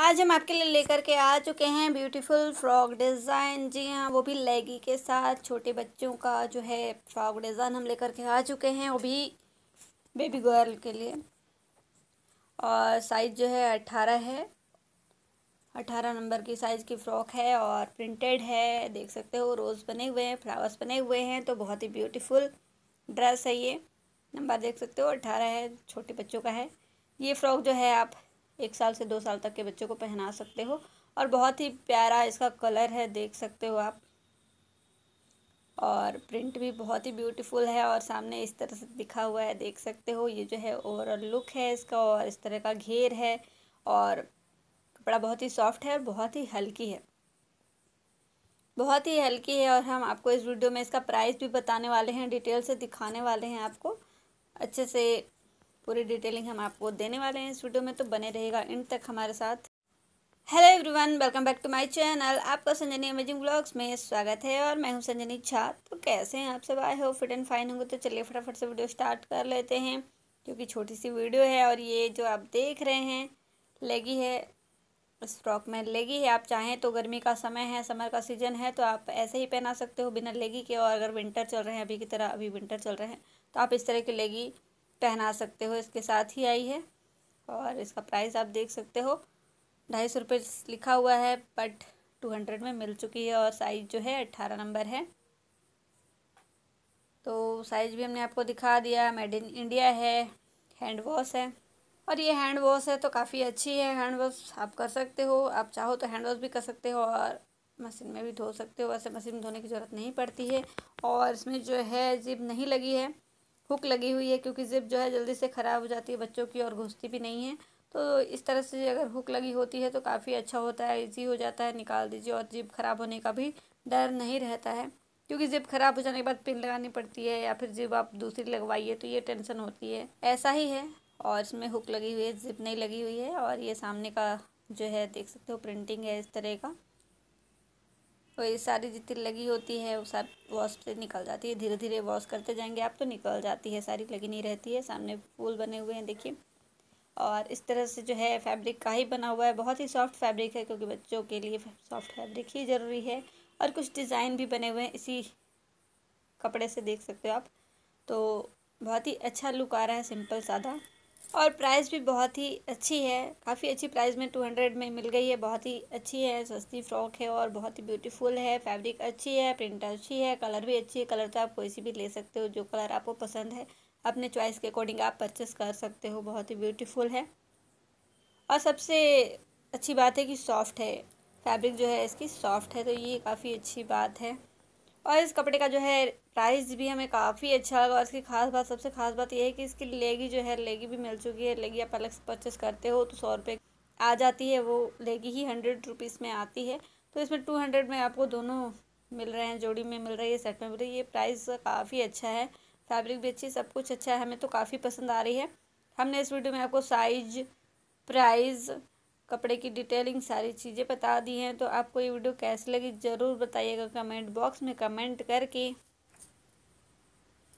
आज हम आपके लिए लेकर के आ चुके हैं ब्यूटीफुल फ्रॉक डिज़ाइन जी हाँ वो भी लेगी के साथ छोटे बच्चों का जो है फ्रॉक डिज़ाइन हम लेकर के आ चुके हैं वो भी बेबी गर्ल के लिए और साइज़ जो है अट्ठारह है अट्ठारह नंबर की साइज़ की फ़्रॉक है और प्रिंटेड है देख सकते हो रोज़ बने हुए हैं फ्लावर्स बने हुए हैं तो बहुत ही ब्यूटीफुल ड्रेस है ये नंबर देख सकते हो अट्ठारह है छोटे बच्चों का है ये फ़्रॉक जो है आप एक साल से दो साल तक के बच्चों को पहना सकते हो और बहुत ही प्यारा इसका कलर है देख सकते हो आप और प्रिंट भी बहुत ही ब्यूटीफुल है और सामने इस तरह से दिखा हुआ है देख सकते हो ये जो है ओवरऑल लुक है इसका और इस तरह का घेर है और कपड़ा बहुत ही सॉफ्ट है और बहुत ही हल्की है बहुत ही हल्की है और हम आपको इस वीडियो में इसका प्राइस भी बताने वाले हैं डिटेल से दिखाने वाले हैं आपको अच्छे से पूरी डिटेलिंग हम आपको देने वाले हैं इस वीडियो में तो बने रहेगा एंड तक हमारे साथ hello everyone welcome back to my channel आपका संजनी अमेजिंग ब्लॉग्स में स्वागत है और मैं हूं संजनी छा तो कैसे हैं आप सब आए हो फिट एंड फाइन होंगे तो चलिए फटाफट से वीडियो स्टार्ट कर लेते हैं क्योंकि छोटी सी वीडियो है और ये जो आप देख रहे हैं लेगी है इस फ्रॉक में लेगी है आप चाहें तो गर्मी का समय है समर का सीजन है तो आप ऐसे ही पहना सकते हो बिना लेगी के और अगर विंटर चल रहे हैं अभी की तरह अभी विंटर चल रहे हैं तो आप इस तरह की लेगी पहना सकते हो इसके साथ ही आई है और इसका प्राइस आप देख सकते हो ढाई सौ रुपये लिखा हुआ है बट टू हंड्रेड में मिल चुकी है और साइज़ जो है अट्ठारह नंबर है तो साइज़ भी हमने आपको दिखा दिया मेड इन इंडिया है हैंड वॉश है और ये हैंड वॉश है तो काफ़ी अच्छी है हैंड वॉश आप कर सकते हो आप चाहो तो हैंड वॉश भी कर सकते हो और मशीन में भी धो सकते हो वैसे मशीन में धोने की ज़रूरत नहीं पड़ती है और इसमें जो है जिप नहीं लगी है हुक लगी हुई है क्योंकि ज़िप जो है जल्दी से ख़राब हो जाती है बच्चों की और घुसती भी नहीं है तो इस तरह से अगर हुक लगी होती है तो काफ़ी अच्छा होता है ईजी हो जाता है निकाल दीजिए और जिप ख़राब होने का भी डर नहीं रहता है क्योंकि जिप ख़राब हो जाने के बाद पिन लगानी पड़ती है या फिर जिप आप दूसरी लगवाइए तो ये टेंशन होती है ऐसा ही है और इसमें हुक लगी हुई है जिप नहीं लगी हुई है और ये सामने का जो है देख सकते हो प्रिंटिंग है इस तरह का और तो ये सारी जितनी लगी होती है वो सब वॉश से निकल जाती है धीरे धीरे वॉश करते जाएंगे आप तो निकल जाती है सारी लगी नहीं रहती है सामने फूल बने हुए हैं देखिए और इस तरह से जो है फैब्रिक का ही बना हुआ है बहुत ही सॉफ्ट फैब्रिक है क्योंकि बच्चों के लिए सॉफ्ट फैब्रिक ही ज़रूरी है और कुछ डिज़ाइन भी बने हुए हैं इसी कपड़े से देख सकते हो आप तो बहुत ही अच्छा लुक आ रहा है सिंपल सादा और प्राइस भी बहुत ही अच्छी है काफ़ी अच्छी प्राइस में टू हंड्रेड में मिल गई है बहुत ही अच्छी है सस्ती फ्रॉक है और बहुत ही ब्यूटीफुल है फैब्रिक अच्छी है प्रिंट अच्छी है कलर भी अच्छी है कलर तो आप कोई सी भी ले सकते हो जो कलर आपको पसंद है अपने चॉइस के अकॉर्डिंग आप परचेस कर सकते हो बहुत ही ब्यूटीफुल है और सबसे अच्छी बात है कि सॉफ्ट है फैब्रिक जो है इसकी सॉफ्ट है तो ये काफ़ी अच्छी बात है और इस कपड़े का जो है प्राइस भी हमें काफ़ी अच्छा लगा और इसकी खास बात सबसे खास बात यह है कि इसकी लेगी जो है लेगी भी मिल चुकी है लेगी आप अलग से परचेस करते हो तो सौ रुपये आ जाती है वो लेगी ही हंड्रेड रुपीज़ में आती है तो इसमें टू हंड्रेड में आपको दोनों मिल रहे हैं जोड़ी में मिल रही है सेट में मिल रही है ये प्राइस काफ़ी अच्छा है फैब्रिक भी अच्छी सब कुछ अच्छा है हमें तो काफ़ी पसंद आ रही है हमने इस वीडियो में आपको साइज प्राइज कपड़े की डिटेलिंग सारी चीज़ें बता दी हैं तो आपको ये वीडियो कैसी लगी ज़रूर बताइएगा कमेंट बॉक्स में कमेंट करके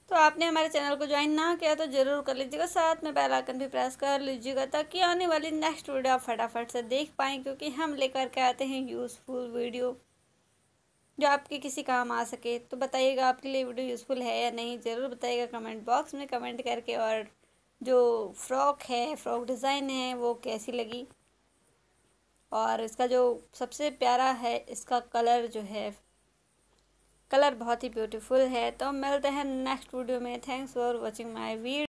तो आपने हमारे चैनल को ज्वाइन ना किया तो ज़रूर कर लीजिएगा साथ में बेल आइकन भी प्रेस कर लीजिएगा ताकि आने वाली नेक्स्ट वीडियो आप फटाफट से देख पाएँ क्योंकि हम लेकर के आते हैं यूज़फुल वीडियो जो आपके किसी काम आ सके तो बताइएगा आपके लिए वीडियो यूज़फुल है या नहीं ज़रूर बताइएगा कमेंट बॉक्स में कमेंट करके और जो फ्रॉक है फ्रॉक डिज़ाइन है वो कैसी लगी और इसका जो सबसे प्यारा है इसका कलर जो है कलर बहुत ही ब्यूटीफुल है तो मिलते हैं नेक्स्ट वीडियो में thanks for watching my video